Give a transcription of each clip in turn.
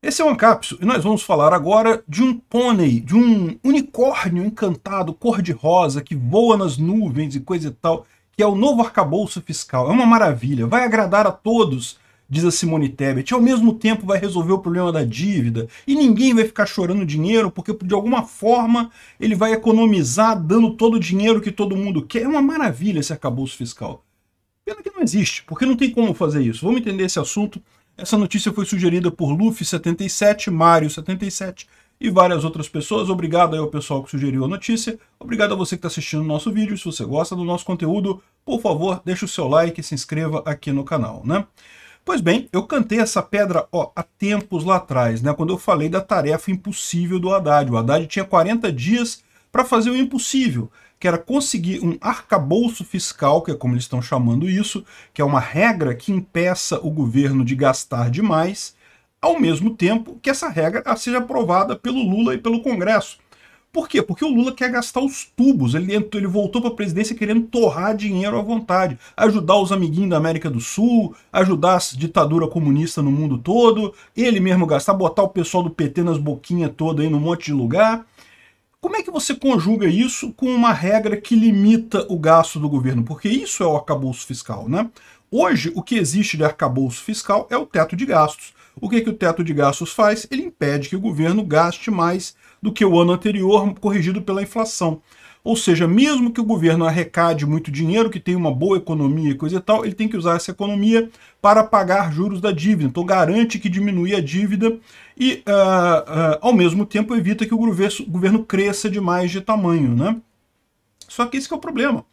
Esse é o Ancapso e nós vamos falar agora de um pônei, de um unicórnio encantado cor-de-rosa que voa nas nuvens e coisa e tal, que é o novo arcabouço fiscal. É uma maravilha, vai agradar a todos, diz a Simone Tebet, e ao mesmo tempo vai resolver o problema da dívida e ninguém vai ficar chorando dinheiro porque de alguma forma ele vai economizar dando todo o dinheiro que todo mundo quer. É uma maravilha esse arcabouço fiscal. Pena que não existe, porque não tem como fazer isso. Vamos entender esse assunto essa notícia foi sugerida por Luffy77, Mario77 e várias outras pessoas. Obrigado aí ao pessoal que sugeriu a notícia. Obrigado a você que está assistindo o nosso vídeo. Se você gosta do nosso conteúdo, por favor, deixe o seu like e se inscreva aqui no canal, né? Pois bem, eu cantei essa pedra ó, há tempos lá atrás, né? Quando eu falei da tarefa impossível do Haddad. O Haddad tinha 40 dias para fazer o impossível que era conseguir um arcabouço fiscal, que é como eles estão chamando isso, que é uma regra que impeça o governo de gastar demais, ao mesmo tempo que essa regra seja aprovada pelo Lula e pelo Congresso. Por quê? Porque o Lula quer gastar os tubos. Ele, ele voltou para a presidência querendo torrar dinheiro à vontade, ajudar os amiguinhos da América do Sul, ajudar a ditadura comunista no mundo todo, ele mesmo gastar, botar o pessoal do PT nas boquinhas toda aí num monte de lugar. Como é que você conjuga isso com uma regra que limita o gasto do governo? Porque isso é o arcabouço fiscal, né? Hoje, o que existe de arcabouço fiscal é o teto de gastos. O que, que o teto de gastos faz? Ele impede que o governo gaste mais do que o ano anterior, corrigido pela inflação. Ou seja, mesmo que o governo arrecade muito dinheiro, que tem uma boa economia e coisa e tal, ele tem que usar essa economia para pagar juros da dívida. Então garante que diminui a dívida e, uh, uh, ao mesmo tempo, evita que o governo, o governo cresça demais de tamanho. Né? Só que esse que é o problema.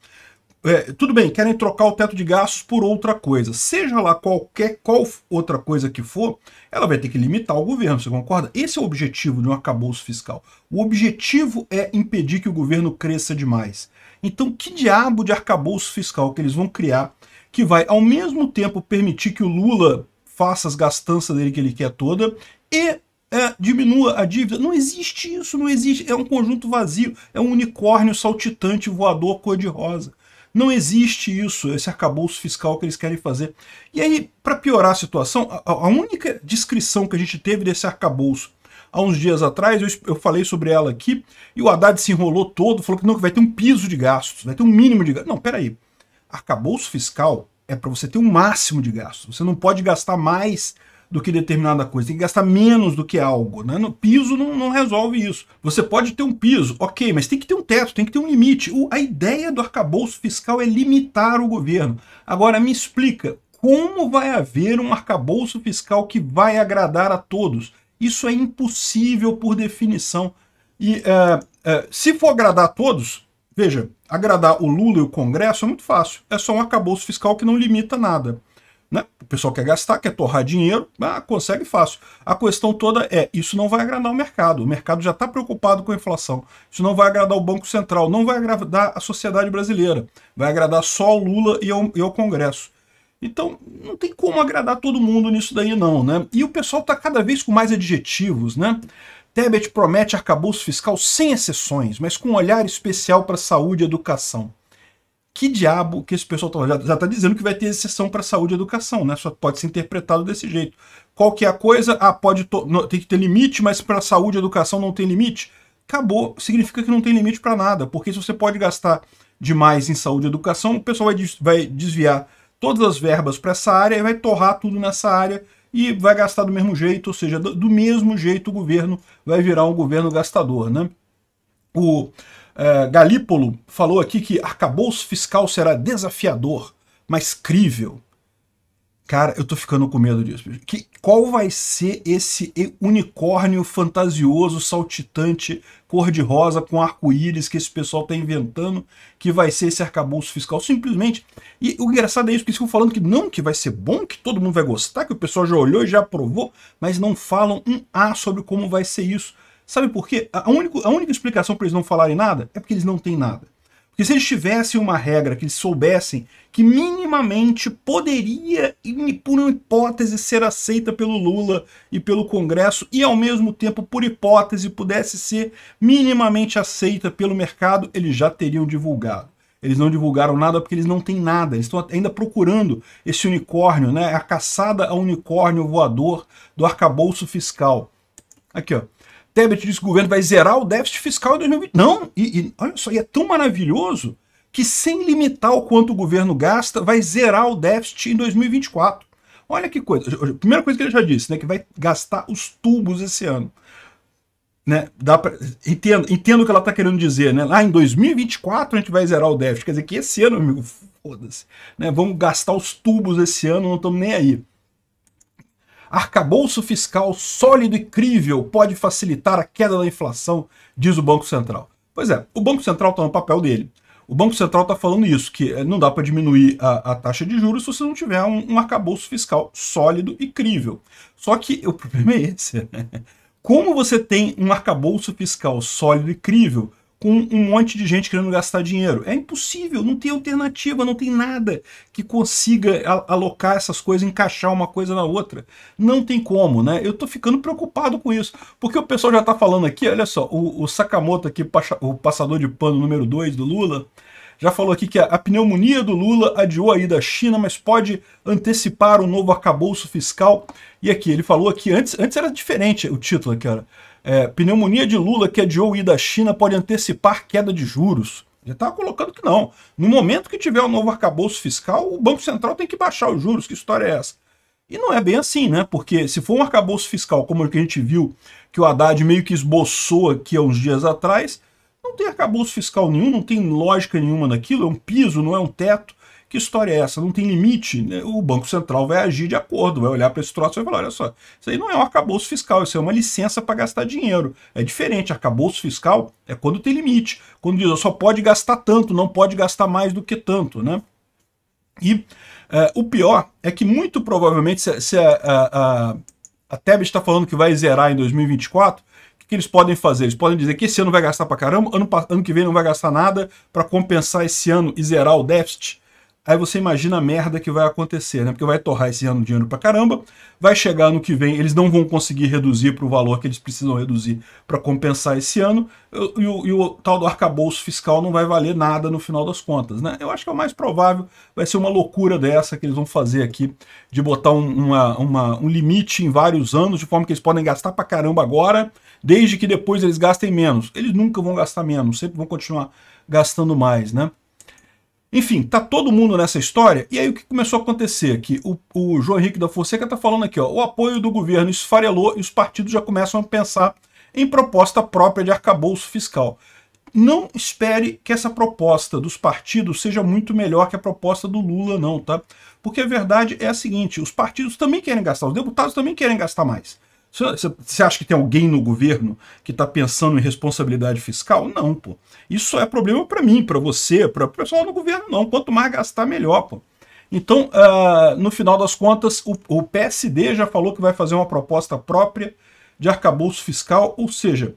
É, tudo bem, querem trocar o teto de gastos por outra coisa. Seja lá qualquer qual outra coisa que for, ela vai ter que limitar o governo, você concorda? Esse é o objetivo de um arcabouço fiscal. O objetivo é impedir que o governo cresça demais. Então, que diabo de arcabouço fiscal que eles vão criar que vai, ao mesmo tempo, permitir que o Lula faça as gastanças dele que ele quer toda e é, diminua a dívida. Não existe isso, não existe. É um conjunto vazio, é um unicórnio saltitante voador cor-de-rosa. Não existe isso, esse arcabouço fiscal que eles querem fazer. E aí, para piorar a situação, a, a, única descrição que a gente teve desse arcabouço há uns dias atrás, eu, eu falei sobre ela aqui, e o Haddad se enrolou todo, falou que não, que vai ter um piso de gastos, vai ter um mínimo de gastos. Não, peraí. Arcabouço fiscal é para você ter um máximo de gastos. Você não pode gastar mais do que determinada coisa, tem que gastar menos do que algo. Né? No piso não, não resolve isso. Você pode ter um piso, ok, mas tem que ter um teto, tem que ter um limite. O, a ideia do arcabouço fiscal é limitar o governo. Agora, me explica, como vai haver um arcabouço fiscal que vai agradar a todos? Isso é impossível por definição. E uh, uh, se for agradar a todos, veja, agradar o Lula e o Congresso é muito fácil. É só um arcabouço fiscal que não limita nada. Né? O pessoal quer gastar, quer torrar dinheiro, ah, consegue fácil. A questão toda é, isso não vai agradar o mercado. O mercado já está preocupado com a inflação. Isso não vai agradar o Banco Central, não vai agradar a sociedade brasileira. Vai agradar só o Lula e ao, e ao Congresso. Então, não tem como agradar todo mundo nisso daí não, né? E o pessoal está cada vez com mais adjetivos, né? Tebet promete arcabouço fiscal sem exceções, mas com um olhar especial para saúde e educação que diabo que esse pessoal tá, já está dizendo que vai ter exceção para saúde e educação, né? Só pode ser interpretado desse jeito. Qual que é a coisa? Ah, pode não, tem que ter limite, mas para saúde e educação não tem limite. Acabou, significa que não tem limite para nada, porque se você pode gastar demais em saúde e educação, o pessoal vai, des vai desviar todas as verbas para essa área e vai torrar tudo nessa área e vai gastar do mesmo jeito, ou seja, do, do mesmo jeito o governo vai virar um governo gastador, né? O é, Galípolo falou aqui que arcabouço fiscal será desafiador, mas crível. Cara, eu tô ficando com medo disso. Que, qual vai ser esse unicórnio fantasioso, saltitante, cor-de-rosa, com arco-íris que esse pessoal tá inventando, que vai ser esse arcabouço fiscal? Simplesmente. E o engraçado é isso, que eles ficam falando que não, que vai ser bom, que todo mundo vai gostar, que o pessoal já olhou e já aprovou, mas não falam um A sobre como vai ser isso Sabe por quê? A, única a única explicação para eles não falarem nada é porque eles não têm nada. Porque se eles tivessem uma regra que eles soubessem que minimamente poderia, por uma hipótese, ser aceita pelo Lula e pelo Congresso, e ao mesmo tempo, por hipótese, pudesse ser minimamente aceita pelo mercado, eles já teriam divulgado. Eles não divulgaram nada porque eles não têm nada. Eles estão ainda procurando esse unicórnio, né? A caçada a unicórnio voador do arcabouço fiscal. Aqui, ó. Tebet disse que o governo vai zerar o déficit fiscal em 2020. Não, e, e olha só, e é tão maravilhoso que sem limitar o quanto o governo gasta, vai zerar o déficit em 2024. Olha que coisa. A primeira coisa que ele já disse, né, que vai gastar os tubos esse ano. Né, dá pra, entendo, entendo o que ela está querendo dizer, né? Lá em 2024 a gente vai zerar o déficit. Quer dizer que esse ano, amigo, foda-se. Né, vamos gastar os tubos esse ano, não estamos nem aí. Arcabouço fiscal sólido e crível pode facilitar a queda da inflação, diz o Banco Central. Pois é, o Banco Central está no papel dele. O Banco Central está falando isso, que eh, não dá para diminuir a, a, taxa de juros se você não tiver um, um arcabouço fiscal sólido e crível. Só que o problema é esse. Né? Como você tem um arcabouço fiscal sólido e crível, com um monte de gente querendo gastar dinheiro. É impossível, não tem alternativa, não tem nada que consiga alocar essas coisas, encaixar uma coisa na outra. Não tem como, né? Eu tô ficando preocupado com isso, porque o pessoal já tá falando aqui, olha só, o, o Sakamoto aqui, o passador de pano número 2 do Lula, já falou aqui que a, pneumonia do Lula adiou a ida à China, mas pode antecipar o novo arcabouço fiscal. E aqui, ele falou aqui, antes, antes era diferente o título aqui, era é, pneumonia de Lula que adiou é ida à China pode antecipar queda de juros. Já tá estava colocando que não. No momento que tiver o um novo arcabouço fiscal, o Banco Central tem que baixar os juros. Que história é essa? E não é bem assim, né? Porque se for um arcabouço fiscal como o é que a gente viu que o Haddad meio que esboçou aqui há uns dias atrás, não tem arcabouço fiscal nenhum, não tem lógica nenhuma naquilo, é um piso, não é um teto. Que história é essa? Não tem limite? Né? O Banco Central vai agir de acordo, vai olhar para esse troço e vai falar: olha só, isso aí não é um arcabouço fiscal, isso é uma licença para gastar dinheiro. É diferente. Arcabouço fiscal é quando tem limite. Quando diz, só pode gastar tanto, não pode gastar mais do que tanto, né? E é, o pior é que muito provavelmente, se, se a, a, a, a Tebet está falando que vai zerar em 2024, o que eles podem fazer? Eles podem dizer que esse ano vai gastar para caramba, ano, ano que vem não vai gastar nada para compensar esse ano e zerar o déficit. Aí você imagina a merda que vai acontecer, né? Porque vai torrar esse ano dinheiro pra caramba, vai chegar ano que vem, eles não vão conseguir reduzir para o valor que eles precisam reduzir para compensar esse ano, e, e, o, e o, tal do arcabouço fiscal não vai valer nada no final das contas, né? Eu acho que é o mais provável, vai ser uma loucura dessa que eles vão fazer aqui, de botar um, uma, uma, um limite em vários anos, de forma que eles podem gastar pra caramba agora, desde que depois eles gastem menos. Eles nunca vão gastar menos, sempre vão continuar gastando mais, né? Enfim, tá todo mundo nessa história. E aí o que começou a acontecer? Que o, o João Henrique da Fonseca tá falando aqui, ó, o apoio do governo esfarelou e os partidos já começam a pensar em proposta própria de arcabouço fiscal. Não espere que essa proposta dos partidos seja muito melhor que a proposta do Lula, não, tá? Porque a verdade é a seguinte, os partidos também querem gastar, os deputados também querem gastar mais. Você acha que tem alguém no governo que está pensando em responsabilidade fiscal? Não, pô. Isso é problema para mim, para você, para o pessoal no governo, não. Quanto mais gastar, melhor, pô. Então, uh, no final das contas, o, o PSD já falou que vai fazer uma proposta própria de arcabouço fiscal, ou seja,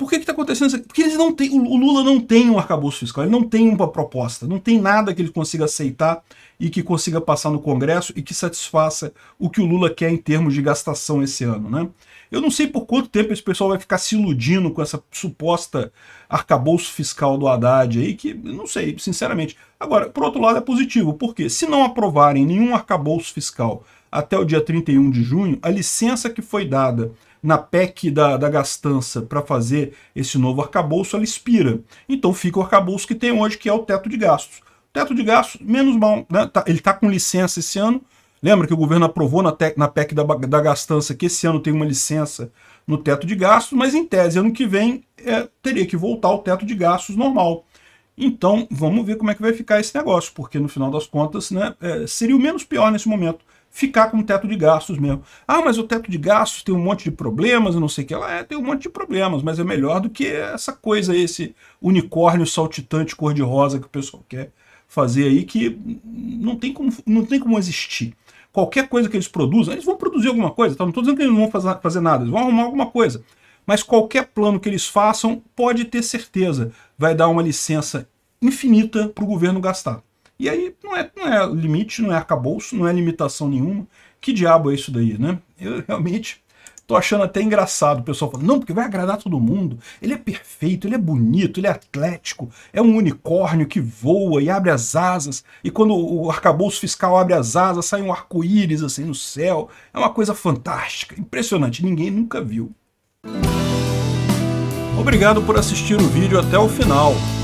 por que está acontecendo isso? Porque eles não têm, o Lula não tem um arcabouço fiscal, ele não tem uma proposta, não tem nada que ele consiga aceitar e que consiga passar no Congresso e que satisfaça o que o Lula quer em termos de gastação esse ano. Né? Eu não sei por quanto tempo esse pessoal vai ficar se iludindo com essa suposta arcabouço fiscal do Haddad aí, que não sei, sinceramente. Agora, por outro lado, é positivo, porque se não aprovarem nenhum arcabouço fiscal até o dia 31 de junho, a licença que foi dada na PEC da, da gastança para fazer esse novo arcabouço, ela expira. Então fica o arcabouço que tem hoje, que é o teto de gastos. Teto de gastos, menos mal, né? tá, ele está com licença esse ano. Lembra que o governo aprovou na, tec, na PEC da, da gastança que esse ano tem uma licença no teto de gastos, mas em tese, ano que vem, é, teria que voltar ao teto de gastos normal. Então, vamos ver como é que vai ficar esse negócio, porque no final das contas, né, é, seria o menos pior nesse momento ficar com o teto de gastos mesmo. Ah, mas o teto de gastos tem um monte de problemas, não sei o que lá. É, tem um monte de problemas, mas é melhor do que essa coisa, esse unicórnio saltitante cor-de-rosa que o pessoal quer fazer aí, que não tem como, não tem como existir. Qualquer coisa que eles produzam, eles vão produzir alguma coisa, tá? não estou dizendo que eles não vão fazer nada, eles vão arrumar alguma coisa. Mas qualquer plano que eles façam, pode ter certeza, vai dar uma licença infinita para o governo gastar. E aí não é, não é limite, não é arcabouço, não é limitação nenhuma. Que diabo é isso daí, né? Eu realmente Tô achando até engraçado o pessoal falando, não, porque vai agradar todo mundo. Ele é perfeito, ele é bonito, ele é atlético, é um unicórnio que voa e abre as asas. E quando o arcabouço fiscal abre as asas, sai um arco-íris assim no céu. É uma coisa fantástica, impressionante, ninguém nunca viu. Obrigado por assistir o vídeo até o final.